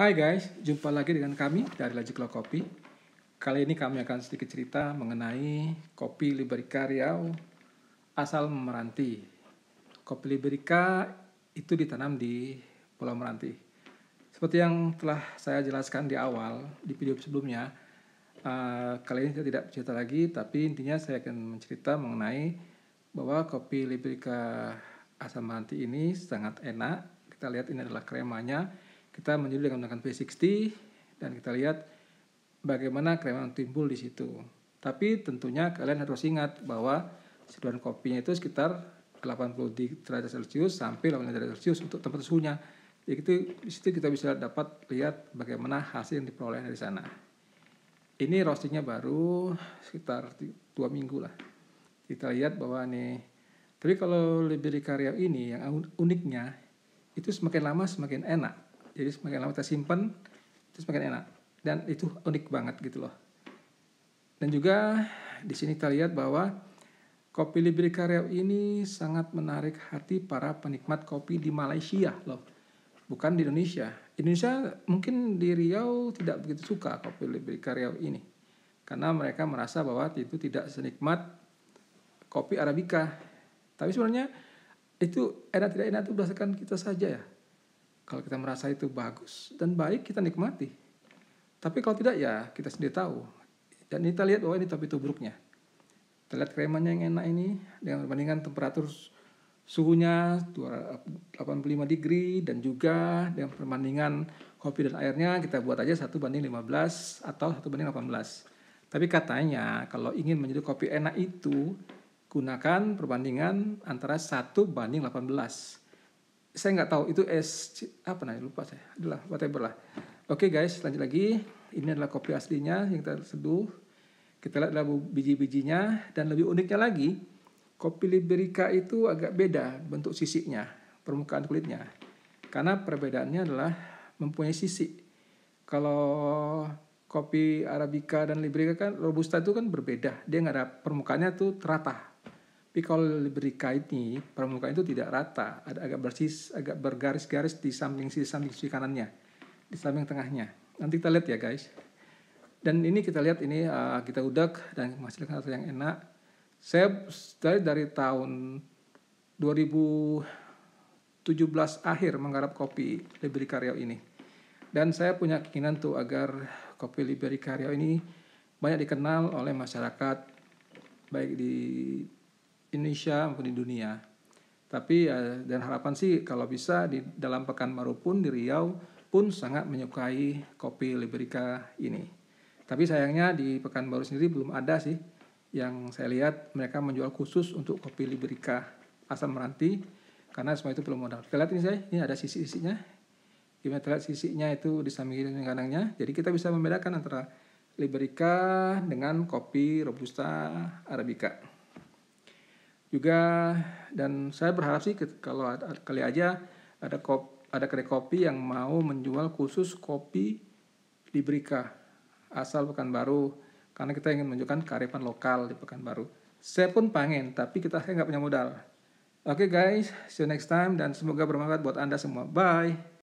Hai guys, jumpa lagi dengan kami dari Lajiklo Kopi. Kali ini kami akan sedikit cerita mengenai kopi Liberica Riau asal Meranti. Kopi Liberica itu ditanam di Pulau Meranti. Seperti yang telah saya jelaskan di awal di video sebelumnya, uh, kali ini saya tidak cerita lagi, tapi intinya saya akan mencerita mengenai bahwa kopi Liberica asal Meranti ini sangat enak. Kita lihat ini adalah kremanya kita menyeduh dengan menggunakan V60 dan kita lihat bagaimana krema timbul di situ. Tapi tentunya kalian harus ingat bahwa seduhan kopinya itu sekitar 80 derajat Celcius sampai 80 derajat Celcius untuk tempat suhunya. Jadi itu di situ kita bisa dapat lihat bagaimana hasil yang diperoleh dari sana. Ini roastingnya baru sekitar dua minggu lah. Kita lihat bahwa nih, tapi kalau dari karya ini yang uniknya itu semakin lama semakin enak jadi semakin lama kita simpen itu semakin enak dan itu unik banget gitu loh dan juga di sini kita lihat bahwa kopi Libri ini sangat menarik hati para penikmat kopi di Malaysia loh bukan di Indonesia Indonesia mungkin di Riau tidak begitu suka kopi Libri ini karena mereka merasa bahwa itu tidak senikmat kopi Arabica tapi sebenarnya itu enak tidak enak itu berdasarkan kita saja ya kalau kita merasa itu bagus dan baik, kita nikmati. Tapi kalau tidak, ya kita sendiri tahu. Dan kita lihat bahwa oh, ini tapi itu buruknya. Kita lihat kremanya yang enak ini dengan perbandingan temperatur suhunya 85 degree dan juga dengan perbandingan kopi dan airnya kita buat aja 1 banding 15 atau 1 banding 18. Tapi katanya kalau ingin menjadi kopi enak itu gunakan perbandingan antara 1 banding 18 saya nggak tahu itu es apa nih lupa saya adalah whatever lah oke okay, guys lanjut lagi ini adalah kopi aslinya yang kita seduh kita lihat adalah biji-bijinya dan lebih uniknya lagi kopi liberica itu agak beda bentuk sisiknya permukaan kulitnya karena perbedaannya adalah mempunyai sisi kalau kopi arabica dan liberica kan robusta itu kan berbeda dia nggak ada permukaannya tuh teratah tapi kalau librika ini permukaan itu tidak rata, ada agak bersis, agak bergaris-garis di samping sisi samping sisi kanannya, di samping tengahnya. Nanti kita lihat ya guys. Dan ini kita lihat ini uh, kita udak dan menghasilkan hasil yang enak. Saya dari dari tahun 2017 akhir menggarap kopi Liberi Karyo ini. Dan saya punya keinginan tuh agar kopi Liberi Karyo ini banyak dikenal oleh masyarakat baik di Indonesia maupun di dunia. Tapi eh, dan harapan sih kalau bisa di dalam pekan baru pun di Riau pun sangat menyukai kopi Liberica ini. Tapi sayangnya di pekan baru sendiri belum ada sih yang saya lihat mereka menjual khusus untuk kopi Liberica asam meranti karena semua itu belum modal. Kita lihat ini saya, ini ada sisi-sisinya. Gimana terlihat sisinya itu di samping kanannya. Jadi kita bisa membedakan antara Liberica dengan kopi Robusta Arabica juga dan saya berharap sih kalau kali aja ada kop, ada kedai kopi yang mau menjual khusus kopi Librika asal Pekanbaru karena kita ingin menunjukkan kearifan lokal di Pekanbaru. Saya pun pengen, tapi kita nggak punya modal. Oke okay guys, see you next time dan semoga bermanfaat buat Anda semua. Bye.